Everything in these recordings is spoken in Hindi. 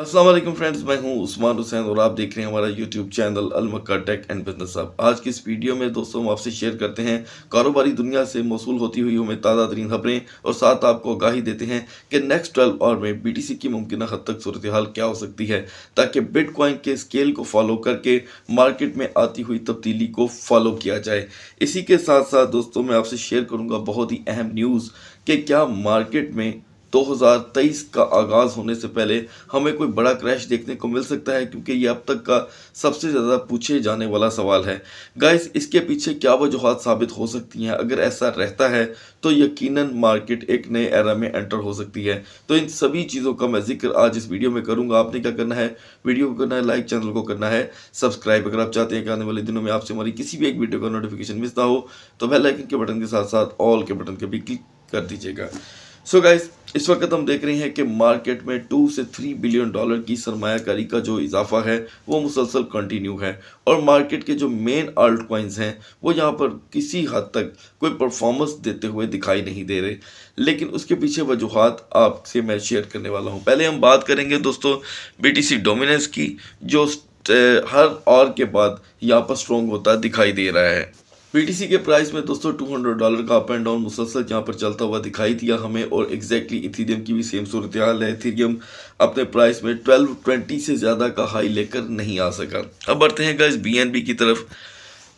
असलम फ्रेंड्स मैं हूं उस्मान हुसैन और आप देख रहे हैं हमारा यूट्यूब चैनल अलमक्का टेक एंड बिजनेस अब आज की इस वीडियो में दोस्तों हम आपसे शेयर करते हैं कारोबारी दुनिया से मौसू होती हुई हमें ताज़ा तरीन खबरें और साथ आपको आगाही देते हैं कि नेक्स्ट ट्वेल्व आवर में बी टी सी की मुमकिन हद तक सूरत हाल क्या हो सकती है ताकि बिटकॉइन के स्केल को फॉलो करके मार्केट में आती हुई तब्दीली को फॉलो किया जाए इसी के साथ साथ दोस्तों मैं आपसे शेयर करूँगा बहुत ही अहम न्यूज़ कि क्या मार्केट में 2023 का आगाज़ होने से पहले हमें कोई बड़ा क्रैश देखने को मिल सकता है क्योंकि ये अब तक का सबसे ज़्यादा पूछे जाने वाला सवाल है गाइस इसके पीछे क्या वजूहत साबित हो सकती हैं अगर ऐसा रहता है तो यकीनन मार्केट एक नए एरा में एंटर हो सकती है तो इन सभी चीज़ों का मैं जिक्र आज इस वीडियो में करूँगा आपने क्या करना है वीडियो को करना है लाइक चैनल को करना है सब्सक्राइब अगर आप चाहते हैं कि आने वाले दिनों में आपसे हमारी किसी भी एक वीडियो का नोटिफिकेशन मिस ना हो तो वह लाइकिन के बटन के साथ साथ ऑल के बटन के भी क्लिक कर दीजिएगा सो so गाइज इस वक्त हम देख रहे हैं कि मार्केट में टू से थ्री बिलियन डॉलर की सरमाकारी का जो इजाफा है वो मुसलसल कंटिन्यू है और मार्केट के जो मेन आल्ट कॉइन्स हैं वो यहाँ पर किसी हद तक कोई परफॉर्मेंस देते हुए दिखाई नहीं दे रहे लेकिन उसके पीछे वजूहत आपसे मैं शेयर करने वाला हूँ पहले हम बात करेंगे दोस्तों सी डोमिनेंस की जो हर और के बाद यहाँ पर स्ट्रॉन्ग होता दिखाई दे रहा है पीटीसी के प्राइस में दोस्तों 200 डॉलर का अप एंड डाउन मुसलसल यहाँ पर चलता हुआ दिखाई दिया हमें और एग्जैक्टली इथीरियम की भी सेम सूरत हाल है इथीरियम अपने प्राइस में 1220 से ज़्यादा का हाई लेकर नहीं आ सका अब बढ़ते हैं एन बी की तरफ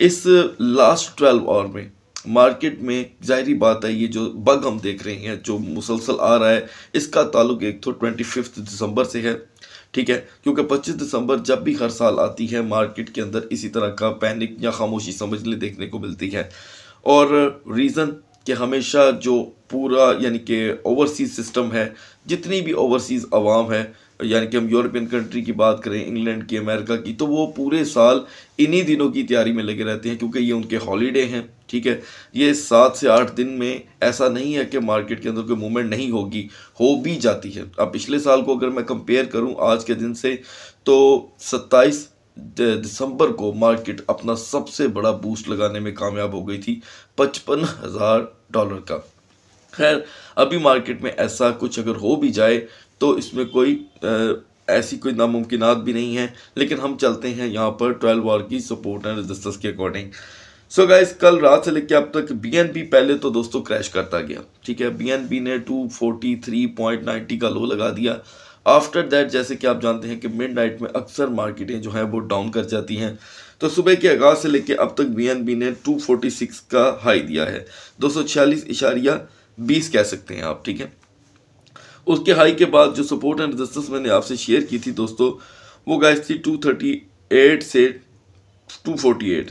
इस लास्ट ट्वेल्व आवर में मार्केट में जाहरी बात है ये जो बग हम देख रहे हैं जो मुसलसल आ रहा है इसका ताल्लुक एक तो ट्वेंटी फिफ्थ दिसंबर से है ठीक है क्योंकि 25 दिसंबर जब भी हर साल आती है मार्केट के अंदर इसी तरह का पैनिक या खामोशी समझ ले देखने को मिलती है और रीज़न कि हमेशा जो पूरा यानी कि ओवरसीज़ सिस्टम है जितनी भी ओवरसीज़ आवाम है यानी कि हम यूरोपियन कंट्री की बात करें इंग्लैंड की अमेरिका की तो वो पूरे साल इन्हीं दिनों की तैयारी में लगे रहते हैं क्योंकि ये उनके हॉलीडे हैं ठीक है ये सात से आठ दिन में ऐसा नहीं है कि मार्केट के अंदर कोई मूवमेंट नहीं होगी हो भी जाती है अब पिछले साल को अगर मैं कंपेयर करूँ आज के दिन से तो सत्ताईस दिसंबर को मार्केट अपना सबसे बड़ा बूस्ट लगाने में कामयाब हो गई थी पचपन हज़ार डॉलर का खैर अभी मार्केट में ऐसा कुछ अगर हो भी जाए तो इसमें कोई ऐसी कोई नामुमकिन भी नहीं है लेकिन हम चलते हैं यहाँ पर ट्वेल्व वॉर की सपोर्ट एंड रजिस्टर्स के अकॉर्डिंग सो so गाइस कल रात से लेकर अब तक बीएनबी पहले तो दोस्तों क्रैश करता गया ठीक है बीएनबी ने 243.90 का लो लगा दिया आफ्टर दैट जैसे कि आप जानते हैं कि मिड नाइट में अक्सर मार्केटें जो हैं वो डाउन कर जाती हैं तो सुबह के आगाज़ से लेकर अब तक बीएनबी ने 246 का हाई दिया है दो सौ छियालीस इशारिया बीस कह सकते हैं आप ठीक है उसके हाई के बाद जो सपोर्ट एंड रजिस्टेंस मैंने आपसे शेयर की थी दोस्तों वो गाइस थी 238 से 248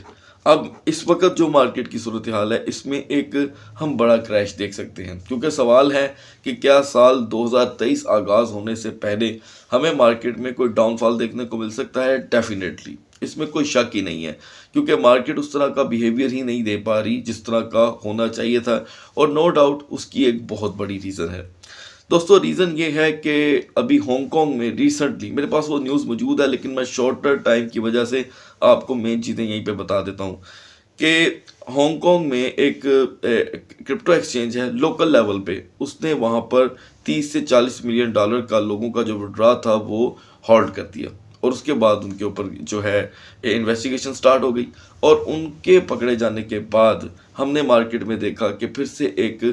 अब इस वक्त जो मार्केट की सूरत हाल है इसमें एक हम बड़ा क्रैश देख सकते हैं क्योंकि सवाल है कि क्या साल 2023 आगाज़ होने से पहले हमें मार्केट में कोई डाउनफॉल देखने को मिल सकता है डेफिनेटली इसमें कोई शक ही नहीं है क्योंकि मार्केट उस तरह का बिहेवियर ही नहीं दे पा रही जिस तरह का होना चाहिए था और नो डाउट उसकी एक बहुत बड़ी रीज़न है दोस्तों रीज़न ये है कि अभी हांगकॉन्ग में रिसेंटली मेरे पास वो न्यूज़ मौजूद है लेकिन मैं शॉर्टर टाइम की वजह से आपको मेन चीज़ें यहीं पे बता देता हूँ कि हांगकॉन्ग में एक क्रिप्टो एक्सचेंज है लोकल लेवल पे उसने वहाँ पर 30 से 40 मिलियन डॉलर का लोगों का जो विड्रा था वो हॉल्ट कर दिया और उसके बाद उनके ऊपर जो है इन्वेस्टिगेशन स्टार्ट हो गई और उनके पकड़े जाने के बाद हमने मार्केट में देखा कि फिर से एक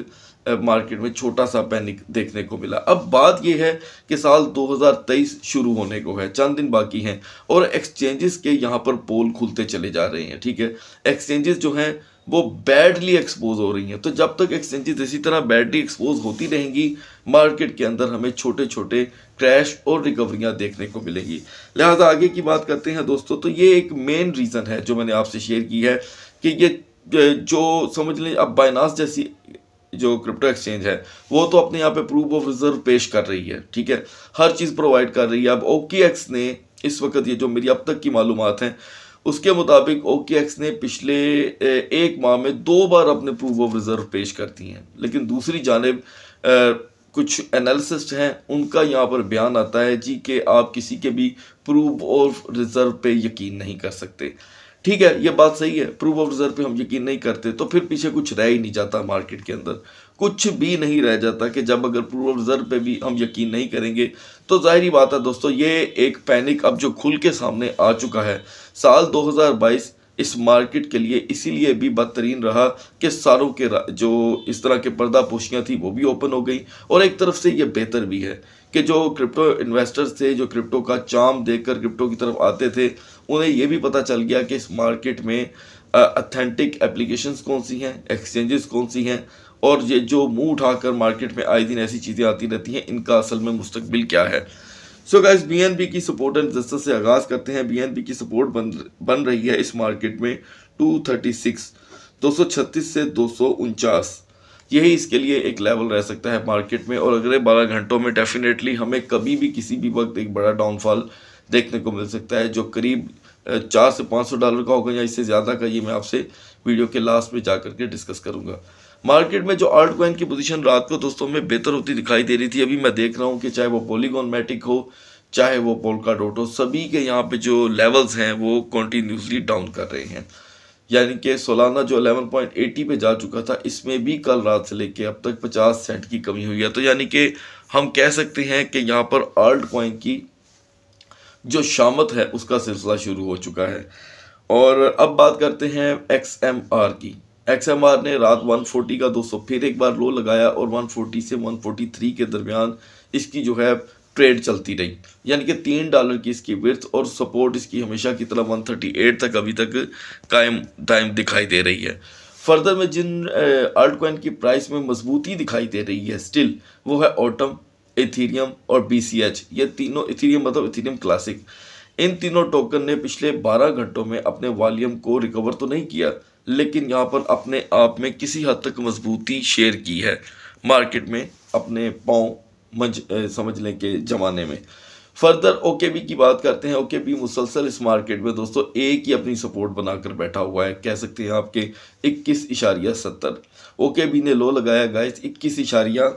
मार्केट में छोटा सा पैनिक देखने को मिला अब बात यह है कि साल 2023 शुरू होने को है चंद दिन बाकी हैं और एक्सचेंजेस के यहाँ पर पोल खुलते चले जा रहे हैं ठीक है एक्सचेंजेस जो हैं वो बैडली एक्सपोज हो रही हैं तो जब तक एक्सचेंजेस इसी तरह बैडली एक्सपोज होती रहेंगी मार्केट के अंदर हमें छोटे छोटे क्रैश और रिकवरियाँ देखने को मिलेंगी लिहाजा आगे की बात करते हैं दोस्तों तो ये एक मेन रीज़न है जो मैंने आपसे शेयर की है कि ये जो समझ लें अब बायनास जैसी जो क्रिप्टो एक्सचेंज है वो तो अपने यहाँ पे प्रूफ ऑफ रिजर्व पेश कर रही है ठीक है हर चीज़ प्रोवाइड कर रही है अब ओके एक्स ने इस वक्त ये जो मेरी अब तक की मालूम हैं उसके मुताबिक ओके एक्स ने पिछले एक माह में दो बार अपने प्रूफ ऑफ रिज़र्व पेश कर दी हैं लेकिन दूसरी जानब कुछ एनालिसिस्ट हैं उनका यहाँ पर बयान आता है जी कि आप किसी के भी प्रूफ ऑफ रिज़र्व पे यकीन नहीं कर सकते ठीक है ये बात सही है प्रूफ ऑफ रिजर्व पे हम यकीन नहीं करते तो फिर पीछे कुछ रह ही नहीं जाता मार्केट के अंदर कुछ भी नहीं रह जाता कि जब अगर प्रूफ ऑफ रिजर्व पे भी हम यकीन नहीं करेंगे तो जाहिर बात है दोस्तों ये एक पैनिक अब जो खुल के सामने आ चुका है साल 2022 इस मार्केट के लिए इसीलिए भी बदतरीन रहा कि सारों के जो इस तरह के पर्दा पोशियाँ थी वो भी ओपन हो गई और एक तरफ से ये बेहतर भी है कि जो क्रिप्टो इन्वेस्टर्स थे जो क्रिप्टो का चाम देखकर क्रिप्टो की तरफ आते थे उन्हें ये भी पता चल गया कि इस मार्केट में अथेंटिक एप्लीकेशंस कौन सी हैं एक्सचेंजेस कौन सी हैं और ये जो मुंह उठाकर मार्केट में आए दिन ऐसी चीज़ें आती रहती हैं इनका असल में मुस्तबिल क्या है सो एन बीएनबी की सपोर्ट एंड रजिस्टर से आगाज़ करते हैं बीएनबी की सपोर्ट बन बन रही है इस मार्केट में 236 236 से दो यही इसके लिए एक लेवल रह सकता है मार्केट में और अगले बारह घंटों में डेफिनेटली हमें कभी भी किसी भी वक्त एक बड़ा डाउनफॉल देखने को मिल सकता है जो करीब चार से पाँच सौ डॉलर का होगा या इससे ज़्यादा का ये मैं आपसे वीडियो के लास्ट में जा करके डिस्कस करूँगा मार्केट में जो आल्ट कॉइन की पोजीशन रात को दोस्तों में बेहतर होती दिखाई दे रही थी अभी मैं देख रहा हूँ कि चाहे वो पोलीगोन मैटिक हो चाहे वो पोलका डोट हो सभी के यहाँ पे जो लेवल्स हैं वो कंटिन्यूसली डाउन कर रहे हैं यानी कि सोलाना जो 11.80 पे जा चुका था इसमें भी कल रात से लेके अब तक 50 सेंट की कमी हुई है तो यानी कि हम कह सकते हैं कि यहाँ पर आल्ट कॉइन की जो शामत है उसका सिलसिला शुरू हो चुका है और अब बात करते हैं एक्स एम आर की एक्सएमआर ने रात 140 का दोस्तों फिर एक बार लो लगाया और 140 से 143 के दरमियान इसकी जो है ट्रेड चलती रही यानी कि तीन डॉलर की इसकी विर्थ और सपोर्ट इसकी हमेशा की तरह 138 तक अभी तक कायम टाइम दिखाई दे रही है फर्दर में जिन आल्ट की प्राइस में मजबूती दिखाई दे रही है स्टिल वो है ऑटम इथीरियम और बी ये तीनों इथीरियम मतलब इथीरियम क्लासिक इन तीनों टोकन ने पिछले 12 घंटों में अपने वॉल्यूम को रिकवर तो नहीं किया लेकिन यहाँ पर अपने आप में किसी हद तक मजबूती शेयर की है मार्केट में अपने पाँव मज समझ लें के ज़माने में फर्दर ओके बी की बात करते हैं ओके बी मुसलसल इस मार्केट में दोस्तों एक ही अपनी सपोर्ट बनाकर बैठा हुआ है कह सकते हैं आपके इक्कीस इशारिया सत्तर ओके बी ने लो लगाया गाइस इक्कीस इशारिया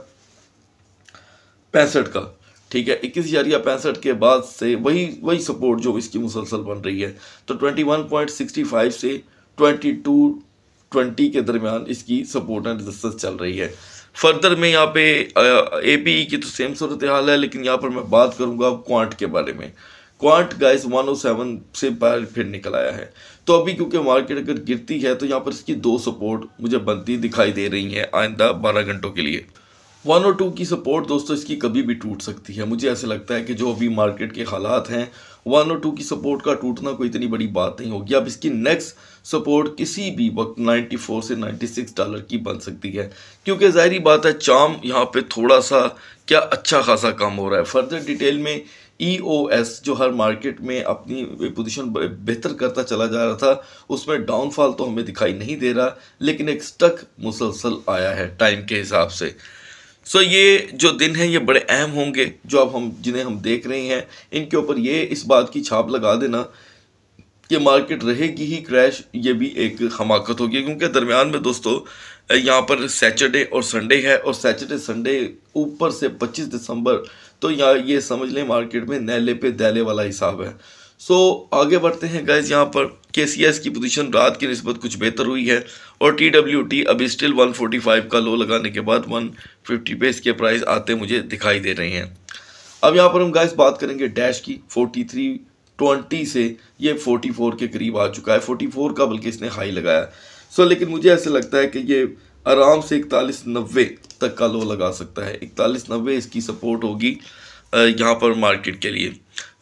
पैंसठ का ठीक है इक्कीस हजार या पैंसठ के बाद से वही वही सपोर्ट जो इसकी मुसलसल बन रही है तो 21.65 से ट्वेंटी के दरमियान इसकी सपोर्ट एंड रजिस्टेंस चल रही है फर्दर में यहाँ पे ए पी e की तो सेम सूरत हाल है लेकिन यहाँ पर मैं बात करूँगा अब क्वांट के बारे में क्वांट गाइस 107 से बाहर फिर निकल आया है तो अभी क्योंकि मार्केट अगर गिरती है तो यहाँ पर इसकी दो सपोर्ट मुझे बनती दिखाई दे रही है आइंदा बारह घंटों के लिए वन और टू की सपोर्ट दोस्तों इसकी कभी भी टूट सकती है मुझे ऐसे लगता है कि जो अभी मार्केट के हालात हैं वन और टू की सपोर्ट का टूटना कोई इतनी बड़ी बात नहीं होगी अब इसकी नेक्स्ट सपोर्ट किसी भी वक्त 94 से 96 डॉलर की बन सकती है क्योंकि ज़ाहरी बात है चाम यहाँ पे थोड़ा सा क्या अच्छा खासा काम हो रहा है फर्दर डिटेल में ई ओ एस जो हर मार्केट में अपनी पोजीशन बेहतर करता चला जा रहा था उसमें डाउनफॉल तो हमें दिखाई नहीं दे रहा लेकिन एक स्टक मुसलसल आया है टाइम के हिसाब से सो so, ये जो दिन है ये बड़े अहम होंगे जो अब हम जिन्हें हम देख रहे हैं इनके ऊपर ये इस बात की छाप लगा देना कि मार्केट रहेगी ही क्रैश ये भी एक हमाकत होगी क्योंकि दरमियान में दोस्तों यहाँ पर सैटरडे और संडे है और सैटरडे संडे ऊपर से 25 दिसंबर तो यहाँ ये समझ लें मार्केट में नैले पे दैले वाला हिसाब है सो आगे बढ़ते हैं गैस यहाँ पर के सी एस की पोजीशन रात की नस्बत कुछ बेहतर हुई है और टी डब्ल्यू टी अभी स्टिल 145 का लो लगाने के बाद 150 पे इसके प्राइस आते मुझे दिखाई दे रहे हैं अब यहाँ पर हम गैस बात करेंगे डैश की 4320 से ये 44 के करीब आ चुका है 44 का बल्कि इसने हाई लगाया सो लेकिन मुझे ऐसे लगता है कि ये आराम से इकतालीस नब्बे तक का लो लगा सकता है इकतालीस नब्बे इसकी सपोर्ट होगी यहाँ पर मार्केट के लिए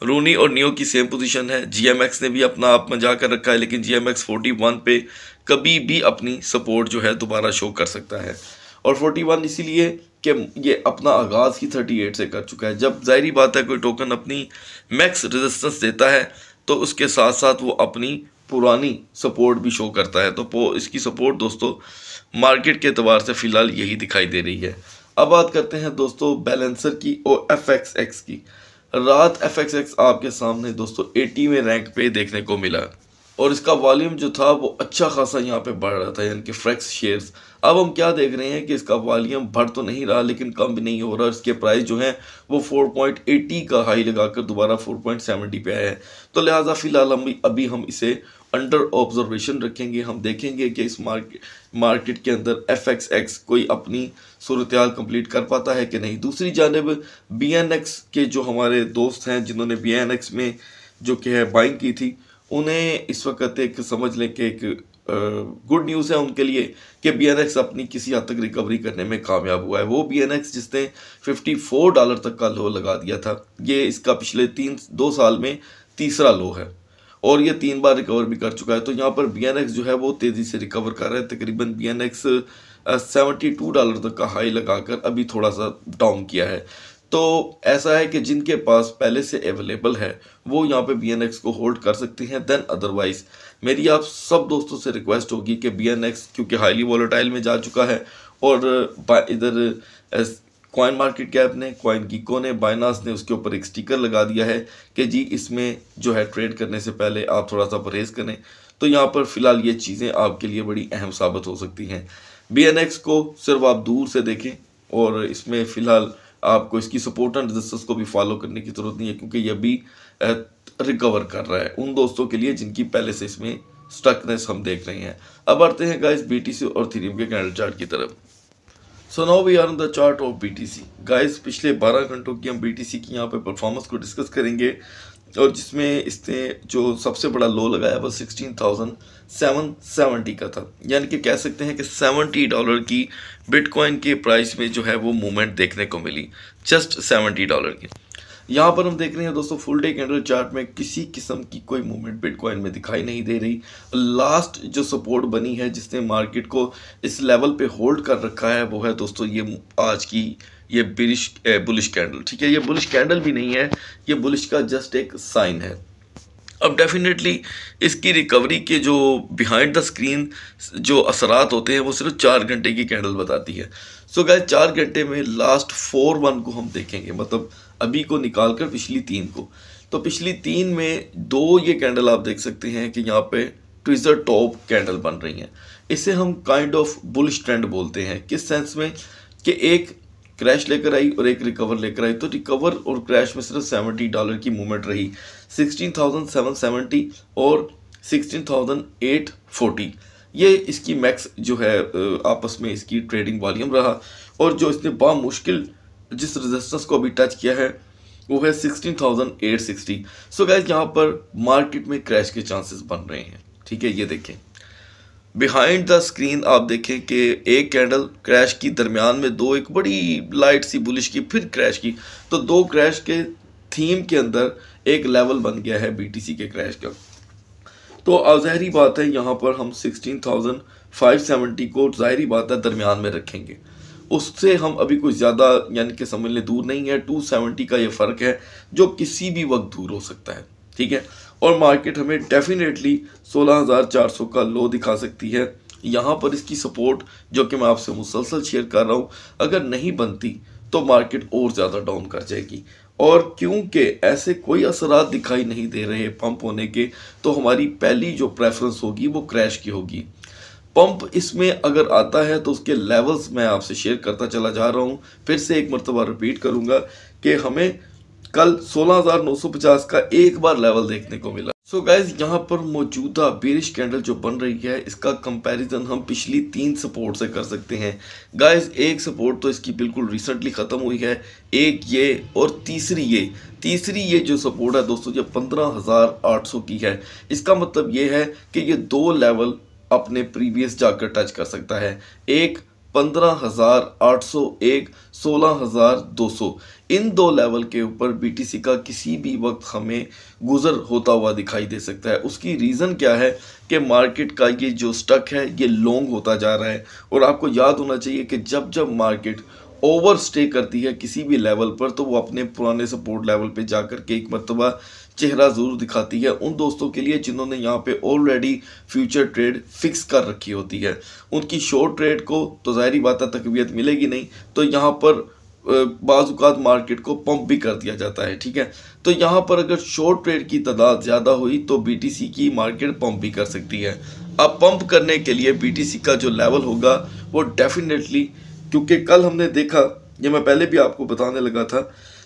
रोनी और नियो की सेम पोजीशन है जीएमएक्स ने भी अपना आप में जाकर रखा है लेकिन जीएमएक्स 41 पे कभी भी अपनी सपोर्ट जो है दोबारा शो कर सकता है और 41 इसीलिए कि ये अपना आगाज़ ही 38 से कर चुका है जब जाहरी बात है कोई टोकन अपनी मैक्स रेजिस्टेंस देता है तो उसके साथ साथ वो अपनी पुरानी सपोर्ट भी शो करता है तो इसकी सपोर्ट दोस्तों मार्केट के अतबार से फ़िलहाल यही दिखाई दे रही है अब बात करते हैं दोस्तों बैलेंसर की और एफ एक्स एक्स की रात एफ एक्स एक्स आपके सामने दोस्तों एटी में रैंक पे देखने को मिला और इसका वॉल्यूम जो था वो अच्छा खासा यहाँ पे बढ़ रहा था यानी कि फ्रैक्स शेयर्स अब हम क्या देख रहे हैं कि इसका वॉल्यूम बढ़ तो नहीं रहा लेकिन कम भी नहीं हो रहा इसके प्राइस जो है वो 4.80 का हाई लगाकर दोबारा 4.70 पे आया है तो लिहाजा फिलहाल हम अभी हम इसे अंडर ऑब्जर्वेशन रखेंगे हम देखेंगे कि इस मार्केट मार्केट के अंदर एफ एक्स एक्स कोई अपनी सूरत कंप्लीट कर पाता है कि नहीं दूसरी जानब बी एन एक्स के जो हमारे दोस्त हैं जिन्होंने बी एन एक्स में जो कि है बाइंग की थी उन्हें इस वक्त एक समझ लें कि एक गुड न्यूज़ है उनके लिए कि बी एन एक्स अपनी किसी हद तक रिकवरी करने में कामयाब हुआ है वो बी एन एक्स जिसने 54 डॉलर तक का लो लगा दिया था ये इसका पिछले तीन दो साल में तीसरा लो है और ये तीन बार रिकवर भी कर चुका है तो यहाँ पर बी एन एक्स जो है वो तेज़ी से रिकवर कर रहा है तकरीबन B N X seventy two dollar तक का हाई लगाकर अभी थोड़ा सा डाउन किया है तो ऐसा है कि जिनके पास पहले से अवेलेबल है वो यहाँ पे बी को होल्ड कर सकते हैं देन अदरवाइज मेरी आप सब दोस्तों से रिक्वेस्ट होगी कि बी क्योंकि हाईली वॉलेटाइल में जा चुका है और इधर कॉइन मार्केट कैप ने कॉइन गिको ने बाइनास ने उसके ऊपर एक स्टिकर लगा दिया है कि जी इसमें जो है ट्रेड करने से पहले आप थोड़ा सा परहेज़ करें तो यहाँ पर फ़िलहाल ये चीज़ें आपके लिए बड़ी अहम साबित हो सकती हैं बी को सिर्फ आप दूर से देखें और इसमें फ़िलहाल आपको इसकी सपोर्ट एंड रेजिस्टेंस को भी फॉलो करने की ज़रूरत नहीं है क्योंकि ये भी रिकवर कर रहा है उन दोस्तों के लिए जिनकी पहले से इसमें स्टकनेस हम देख रहे हैं अब आते हैं गाइस बीटीसी और थीरियम के कैंडल चार्ट की तरफ so now we are on the chart of BTC guys पिछले 12 घंटों की हम बीटीसी की यहाँ पे परफॉर्मेंस को डिस्कस करेंगे और जिसमें इसने जो सबसे बड़ा लो लगाया वो सिक्सटीन थाउजेंड सेवन सेवेंटी का था यानी कि कह सकते हैं कि सेवेंटी डॉलर की बिटकॉइन के प्राइस में जो है वो मूवमेंट देखने को मिली जस्ट सेवेंटी डॉलर की यहाँ पर हम देख रहे हैं दोस्तों फुल डे कैंडल चार्ट में किसी किस्म की कोई मूवमेंट बिटकॉइन में दिखाई नहीं दे रही लास्ट जो सपोर्ट बनी है जिसने मार्केट को इस लेवल पे होल्ड कर रखा है वो है दोस्तों ये आज की ये बिलिश बुलिश कैंडल ठीक है ये बुलिश कैंडल भी नहीं है ये बुलिश का जस्ट एक साइन है अब डेफिनेटली इसकी रिकवरी के जो बिहाइंड द स्क्रीन जो असरात होते हैं वो सिर्फ चार घंटे की कैंडल बताती है सो so गए चार घंटे में लास्ट फोर वन को हम देखेंगे मतलब अभी को निकाल कर पिछली तीन को तो पिछली तीन में दो ये कैंडल आप देख सकते हैं कि यहाँ पे ट्विजर टॉप कैंडल बन रही हैं इसे हम काइंड ऑफ बुलिश ट्रेंड बोलते हैं किस सेंस में कि एक क्रैश लेकर आई और एक रिकवर लेकर आई तो रिकवर और क्रैश में सिर्फ सेवेंटी डॉलर की मूवमेंट रही सिक्सटीन थाउजेंड सेवन सेवेंटी और सिक्सटीन थाउजेंड एट ये इसकी मैक्स जो है आपस में इसकी ट्रेडिंग वॉल्यूम रहा और जो इसने बा मुश्किल जिस रेजिस्टेंस को अभी टच किया है वो है sixteen thousand eight sixty so guys यहाँ पर मार्केट में क्रैश के चांसेस बन रहे हैं ठीक है ये देखें बिहाइंड द स्क्रीन आप देखें कि एक कैंडल क्रैश की दरमियान में दो एक बड़ी लाइट सी बुलिश की फिर क्रैश की तो दो क्रैश के थीम के अंदर एक लेवल बन गया है बी के क्रैश का तो अब ज़ाहरी बात है यहाँ पर हम 16,570 को ज़ाहरी बात है दरमियान में रखेंगे उससे हम अभी कुछ ज़्यादा यानी कि समझ लें दूर नहीं है टू सेवेंटी का ये फ़र्क है जो किसी भी वक्त दूर हो सकता है ठीक है और मार्केट हमें डेफिनेटली सौ का लो दिखा सकती है यहाँ पर इसकी सपोर्ट जो कि मैं आपसे मुसलसल शेयर कर रहा हूँ अगर नहीं बनती तो मार्केट और ज़्यादा डाउन कर जाएगी और क्योंकि ऐसे कोई असरा दिखाई नहीं दे रहे पंप होने के तो हमारी पहली जो प्रेफरेंस होगी वो क्रैश की होगी पंप इसमें अगर आता है तो उसके लेवल्स मैं आपसे शेयर करता चला जा रहा हूँ फिर से एक मरतबा रिपीट करूँगा कि हमें कल 16,950 का एक बार लेवल देखने को मिला सो so यहाँ पर मौजूदा बेरिश कैंडल जो बन रही है इसका कंपैरिजन हम पिछली तीन सपोर्ट से कर सकते हैं गाइज एक सपोर्ट तो इसकी बिल्कुल रिसेंटली ख़त्म हुई है एक ये और तीसरी ये तीसरी ये जो सपोर्ट है दोस्तों ये पंद्रह हज़ार आठ सौ की है इसका मतलब ये है कि ये दो लेवल अपने प्रीवियस जाकर टच कर सकता है एक पंद्रह हज़ार आठ सौ एक सोलह हज़ार दो सौ इन दो लेवल के ऊपर बीटीसी का किसी भी वक्त हमें गुजर होता हुआ दिखाई दे सकता है उसकी रीज़न क्या है कि मार्केट का ये जो स्टक है ये लॉन्ग होता जा रहा है और आपको याद होना चाहिए कि जब जब मार्केट ओवर स्टे करती है किसी भी लेवल पर तो वो अपने पुराने सपोर्ट लेवल पे जाकर के एक मरतबा चेहरा ज़रूर दिखाती है उन दोस्तों के लिए जिन्होंने यहाँ पे ऑलरेडी फ्यूचर ट्रेड फिक्स कर रखी होती है उनकी शॉर्ट ट्रेड को तो ज़ाहरी बात है तकबीयत मिलेगी नहीं तो यहाँ पर बाजुकात मार्केट को पंप भी कर दिया जाता है ठीक है तो यहाँ पर अगर शॉर्ट ट्रेड की तादाद ज़्यादा हुई तो बी की मार्केट पम्प भी कर सकती है अब पम्प करने के लिए बी का जो लेवल होगा वो डेफिनेटली क्योंकि कल हमने देखा ये मैं पहले भी आपको बताने लगा था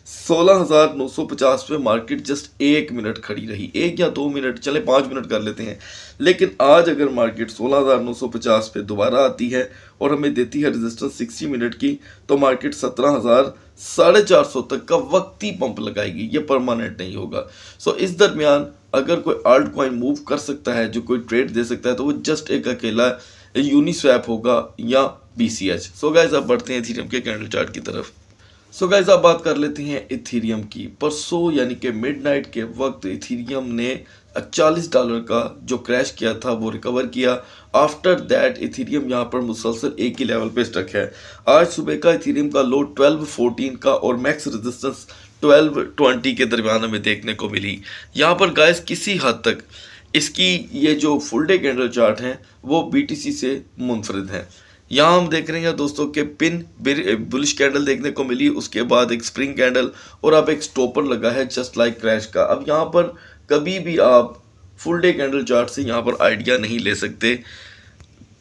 सोलह पे मार्केट जस्ट एक मिनट खड़ी रही एक या दो मिनट चले पाँच मिनट कर लेते हैं लेकिन आज अगर मार्केट 16,950 पे दोबारा आती है और हमें देती है रेजिस्टेंस 60 मिनट की तो मार्केट सत्रह हज़ार साढ़े चार सौ तक का वक्ती पंप लगाएगी ये परमानेंट नहीं होगा सो so, इस दरमियान अगर कोई आल्ट कॉइन मूव कर सकता है जो कोई ट्रेड दे सकता है तो वो जस्ट एक अकेला यूनिस्वैप होगा या B C H so guys आप बढ़ते हैं थीरम के कैंडल चार्ट की तरफ सो गाइज अब बात कर लेते हैं इथीरियम की परसों यानी कि मिडनाइट के वक्त इथीरियम ने 40 डॉलर का जो क्रैश किया था वो रिकवर किया आफ्टर दैट इथीरियम यहाँ पर मुसलसल एक ही लेवल पे स्टक है आज सुबह का इथीरियम का लो 1214 का और मैक्स रेजिस्टेंस 1220 के दरमियान हमें देखने को मिली यहाँ पर गाइस किसी हद तक इसकी ये जो फुल डे कैंडल चार्ट हैं वो बी से मुनफरद हैं यहाँ हम देख रहे हैं दोस्तों के पिन बुलिश कैंडल देखने को मिली उसके बाद एक स्प्रिंग कैंडल और अब एक स्टॉपर लगा है जस्ट लाइक क्रैश का अब यहाँ पर कभी भी आप फुल डे कैंडल चार्ट से यहाँ पर आइडिया नहीं ले सकते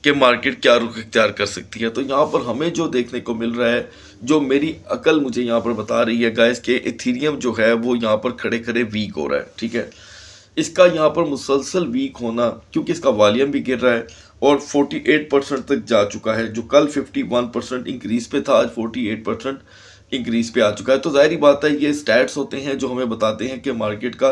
कि मार्केट क्या रुख इख्तियार कर सकती है तो यहाँ पर हमें जो देखने को मिल रहा है जो मेरी अकल मुझे यहाँ पर बता रही है गाइस के इथीरियम जो है वो यहाँ पर खड़े खड़े वीक हो रहा है ठीक है इसका यहाँ पर मुसलसल वीक होना क्योंकि इसका वॉल्यूम भी गिर रहा है और 48 परसेंट तक जा चुका है जो कल 51 परसेंट इंक्रीज पे था आज 48 परसेंट इंक्रीज पे आ चुका है तो ज़ाहरी बात है ये स्टैट्स होते हैं जो हमें बताते हैं कि मार्केट का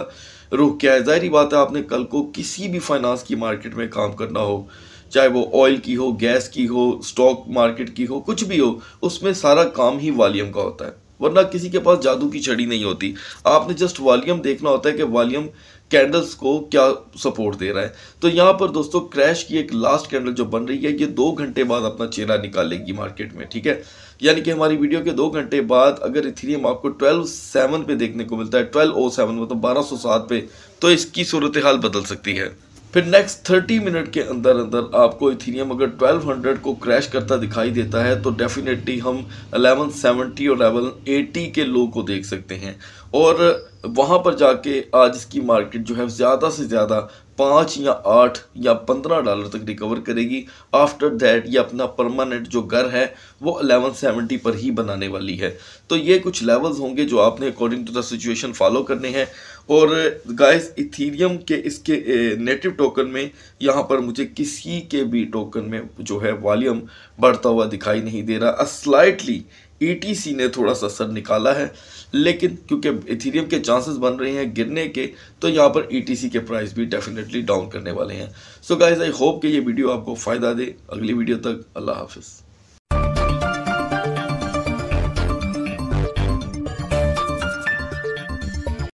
रुख क्या है ज़ाहरी बात है आपने कल को किसी भी फाइनेंस की मार्केट में काम करना हो चाहे वो ऑयल की हो गैस की हो स्टॉक मार्केट की हो कुछ भी हो उसमें सारा काम ही वॉलीम का होता है वरना किसी के पास जादू की छड़ी नहीं होती आपने जस्ट वॉलीम देखना होता है कि वॉलीम कैंडल्स को क्या सपोर्ट दे रहा है तो यहाँ पर दोस्तों क्रैश की एक लास्ट कैंडल जो बन रही है ये दो घंटे बाद अपना चेहरा निकालेगी मार्केट में ठीक है यानी कि हमारी वीडियो के दो घंटे बाद अगर इथेरियम आपको ट्वेल्व सेवन पे देखने को मिलता है ट्वेल्व ओ सेवन मतलब बारह सौ सात पे तो इसकी सूरत हाल बदल सकती है फिर नेक्स्ट थर्टी मिनट के अंदर अंदर आपको इथीरियम अगर 1200 को क्रैश करता दिखाई देता है तो डेफिनेटली हम 1170 और 1180 के लो को देख सकते हैं और वहाँ पर जाके आज इसकी मार्केट जो है ज़्यादा से ज़्यादा पाँच या आठ या पंद्रह डॉलर तक रिकवर करेगी आफ्टर दैट ये अपना परमानेंट जो घर है वो अलेवन सेवेंटी पर ही बनाने वाली है तो ये कुछ लेवल्स होंगे जो आपने according to the situation follow करने हैं और गाइस इथीरियम के इसके नेटिव टोकन में यहाँ पर मुझे किसी के भी टोकन में जो है वॉलीम बढ़ता हुआ दिखाई नहीं दे रहा स्लाइटली ई e ने थोड़ा सा सर निकाला है लेकिन क्योंकि इथीरियम के चांसेस बन रहे हैं गिरने के तो यहाँ पर ई e के प्राइस भी डेफिनेटली डाउन करने वाले हैं सो गाइज आई होप कि ये वीडियो आपको फ़ायदा दे अगली वीडियो तक अल्लाह हाफिज़